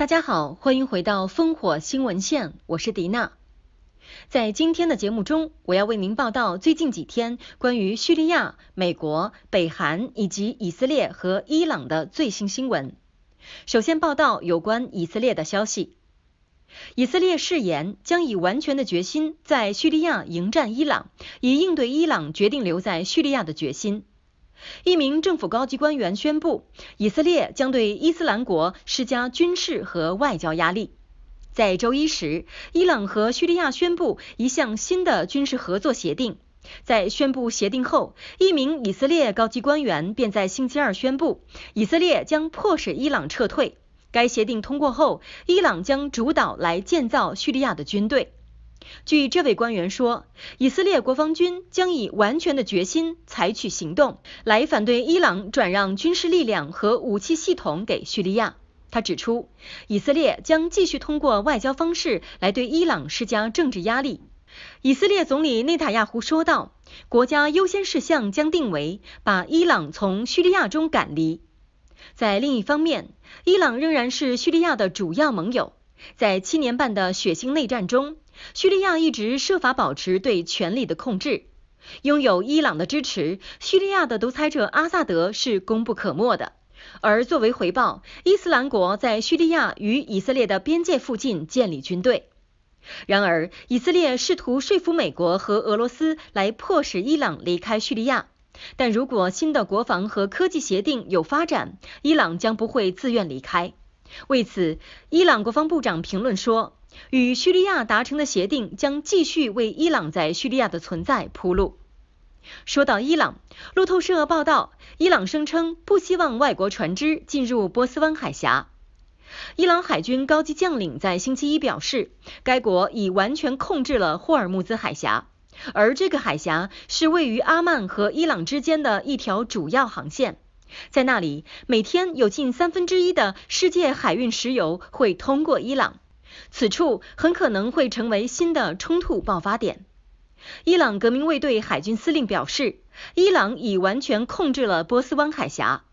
大家好，欢迎回到烽火新闻线，我是迪娜。在今天的节目中，我要为您报道最近几天关于叙利亚、美国、北韩以及以色列和伊朗的最新新闻。首先报道有关以色列的消息。以色列誓言将以完全的决心在叙利亚迎战伊朗，以应对伊朗决定留在叙利亚的决心。一名政府高级官员宣布，以色列将对伊斯兰国施加军事和外交压力。在周一时，伊朗和叙利亚宣布一项新的军事合作协定。在宣布协定后，一名以色列高级官员便在星期二宣布，以色列将迫使伊朗撤退。该协定通过后，伊朗将主导来建造叙利亚的军队。据这位官员说，以色列国防军将以完全的决心采取行动，来反对伊朗转让军事力量和武器系统给叙利亚。他指出，以色列将继续通过外交方式来对伊朗施加政治压力。以色列总理内塔亚胡说道：“国家优先事项将定为把伊朗从叙利亚中赶离。”在另一方面，伊朗仍然是叙利亚的主要盟友。在七年半的血腥内战中，叙利亚一直设法保持对权力的控制。拥有伊朗的支持，叙利亚的独裁者阿萨德是功不可没的。而作为回报，伊斯兰国在叙利亚与以色列的边界附近建立军队。然而，以色列试图说服美国和俄罗斯来迫使伊朗离开叙利亚。但如果新的国防和科技协定有发展，伊朗将不会自愿离开。为此，伊朗国防部长评论说，与叙利亚达成的协定将继续为伊朗在叙利亚的存在铺路。说到伊朗，路透社报道，伊朗声称不希望外国船只进入波斯湾海峡。伊朗海军高级将领在星期一表示，该国已完全控制了霍尔木兹海峡，而这个海峡是位于阿曼和伊朗之间的一条主要航线。在那里，每天有近三分之一的世界海运石油会通过伊朗，此处很可能会成为新的冲突爆发点。伊朗革命卫队海军司令表示，伊朗已完全控制了波斯湾海峡。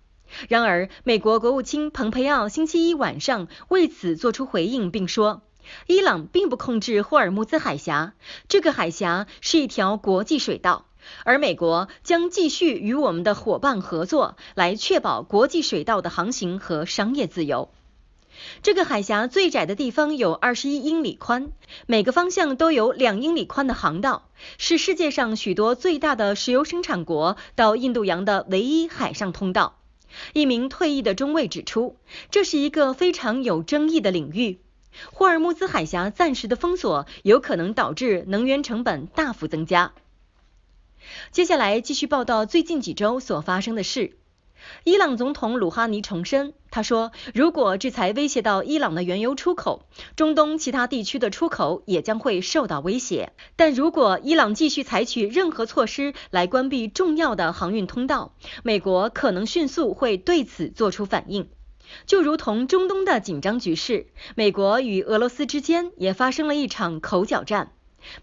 然而，美国国务卿蓬佩奥星期一晚上为此作出回应，并说，伊朗并不控制霍尔木兹海峡，这个海峡是一条国际水道。而美国将继续与我们的伙伴合作，来确保国际水道的航行和商业自由。这个海峡最窄的地方有二十一英里宽，每个方向都有两英里宽的航道，是世界上许多最大的石油生产国到印度洋的唯一海上通道。一名退役的中尉指出，这是一个非常有争议的领域。霍尔木兹海峡暂时的封锁有可能导致能源成本大幅增加。接下来继续报道最近几周所发生的事。伊朗总统鲁哈尼重申，他说，如果制裁威胁到伊朗的原油出口，中东其他地区的出口也将会受到威胁。但如果伊朗继续采取任何措施来关闭重要的航运通道，美国可能迅速会对此做出反应。就如同中东的紧张局势，美国与俄罗斯之间也发生了一场口角战。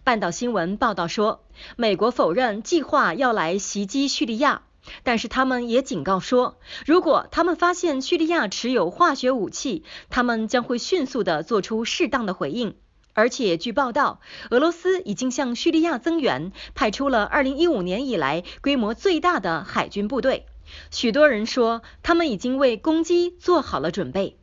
半岛新闻报道说，美国否认计划要来袭击叙利亚，但是他们也警告说，如果他们发现叙利亚持有化学武器，他们将会迅速地做出适当的回应。而且，据报道，俄罗斯已经向叙利亚增援，派出了2015年以来规模最大的海军部队。许多人说，他们已经为攻击做好了准备。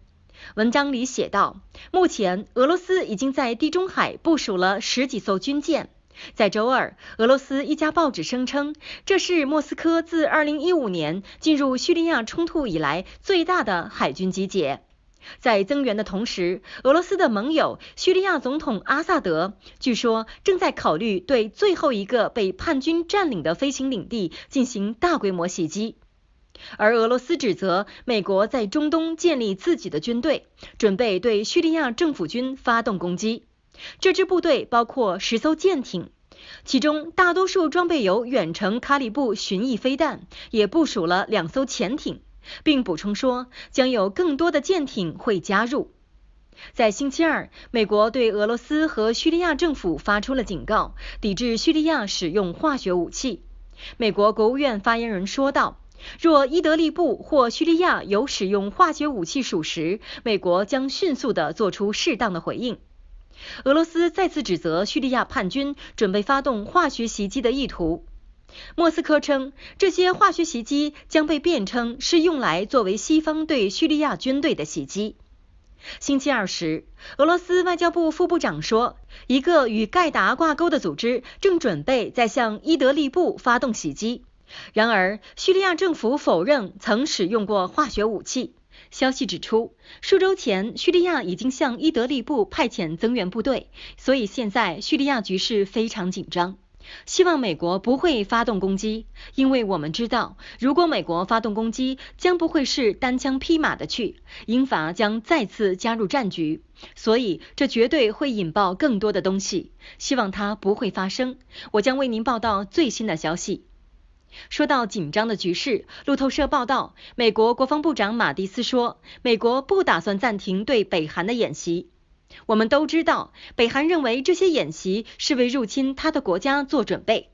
文章里写道，目前俄罗斯已经在地中海部署了十几艘军舰。在周二，俄罗斯一家报纸声称，这是莫斯科自2015年进入叙利亚冲突以来最大的海军集结。在增援的同时，俄罗斯的盟友叙利亚总统阿萨德据说正在考虑对最后一个被叛军占领的飞行领地进行大规模袭击。而俄罗斯指责美国在中东建立自己的军队，准备对叙利亚政府军发动攻击。这支部队包括十艘舰艇，其中大多数装备有远程卡里布巡弋飞弹，也部署了两艘潜艇，并补充说将有更多的舰艇会加入。在星期二，美国对俄罗斯和叙利亚政府发出了警告，抵制叙利亚使用化学武器。美国国务院发言人说道。若伊德利布或叙利亚有使用化学武器属实，美国将迅速地做出适当的回应。俄罗斯再次指责叙利亚叛军准备发动化学袭击的意图。莫斯科称，这些化学袭击将被辩称是用来作为西方对叙利亚军队的袭击。星期二时，俄罗斯外交部副部长说，一个与盖达挂钩的组织正准备在向伊德利布发动袭击。然而，叙利亚政府否认曾使用过化学武器。消息指出，数周前，叙利亚已经向伊德利布派遣增援部队，所以现在叙利亚局势非常紧张。希望美国不会发动攻击，因为我们知道，如果美国发动攻击，将不会是单枪匹马的去，英法将再次加入战局，所以这绝对会引爆更多的东西。希望它不会发生。我将为您报道最新的消息。说到紧张的局势，路透社报道，美国国防部长马蒂斯说，美国不打算暂停对北韩的演习。我们都知道，北韩认为这些演习是为入侵他的国家做准备。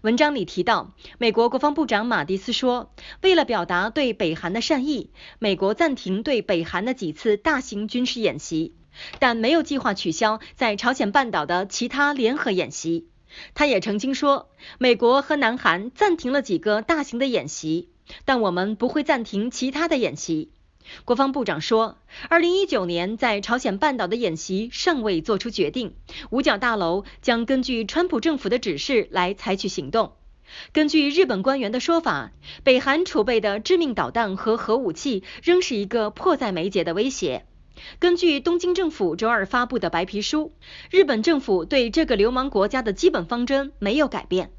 文章里提到，美国国防部长马蒂斯说，为了表达对北韩的善意，美国暂停对北韩的几次大型军事演习，但没有计划取消在朝鲜半岛的其他联合演习。他也曾经说，美国和南韩暂停了几个大型的演习，但我们不会暂停其他的演习。国防部长说，2019年在朝鲜半岛的演习尚未做出决定，五角大楼将根据川普政府的指示来采取行动。根据日本官员的说法，北韩储备的致命导弹和核武器仍是一个迫在眉睫的威胁。根据东京政府周二发布的白皮书，日本政府对这个流氓国家的基本方针没有改变。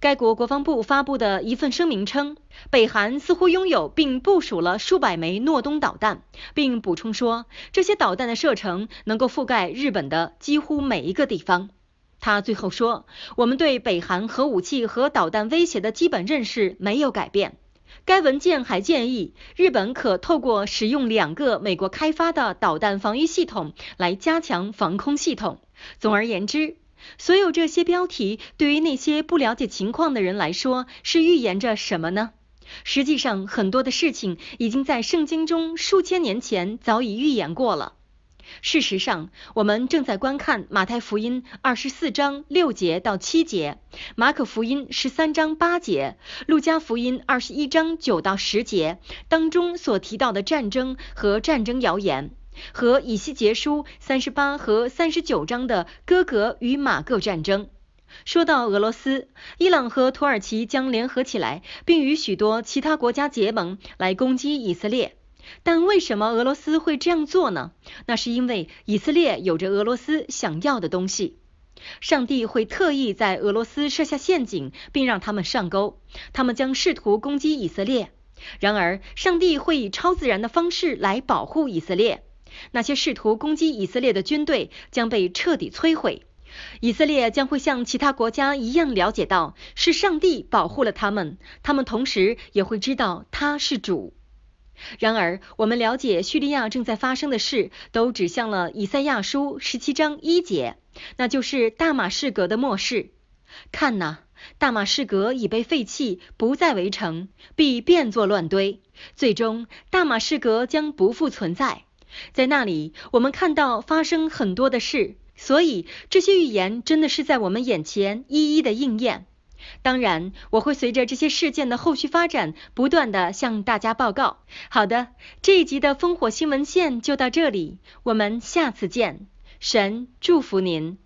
该国国防部发布的一份声明称，北韩似乎拥有并部署了数百枚诺东导弹，并补充说，这些导弹的射程能够覆盖日本的几乎每一个地方。他最后说，我们对北韩核武器和导弹威胁的基本认识没有改变。该文件还建议，日本可透过使用两个美国开发的导弹防御系统来加强防空系统。总而言之，所有这些标题对于那些不了解情况的人来说，是预言着什么呢？实际上，很多的事情已经在圣经中数千年前早已预言过了。事实上，我们正在观看马太福音二十四章六节到七节、马可福音十三章八节、路加福音二十一章九到十节当中所提到的战争和战争谣言，和以西结书三十八和三十九章的哥格与马各战争。说到俄罗斯、伊朗和土耳其将联合起来，并与许多其他国家结盟来攻击以色列。但为什么俄罗斯会这样做呢？那是因为以色列有着俄罗斯想要的东西。上帝会特意在俄罗斯设下陷阱，并让他们上钩。他们将试图攻击以色列，然而上帝会以超自然的方式来保护以色列。那些试图攻击以色列的军队将被彻底摧毁。以色列将会像其他国家一样了解到，是上帝保护了他们。他们同时也会知道他是主。然而，我们了解叙利亚正在发生的事，都指向了以赛亚书十七章一节，那就是大马士革的末世。看呐，大马士革已被废弃，不再围城，必变作乱堆。最终，大马士革将不复存在。在那里，我们看到发生很多的事，所以这些预言真的是在我们眼前一一的应验。当然，我会随着这些事件的后续发展，不断地向大家报告。好的，这一集的烽火新闻线就到这里，我们下次见。神祝福您。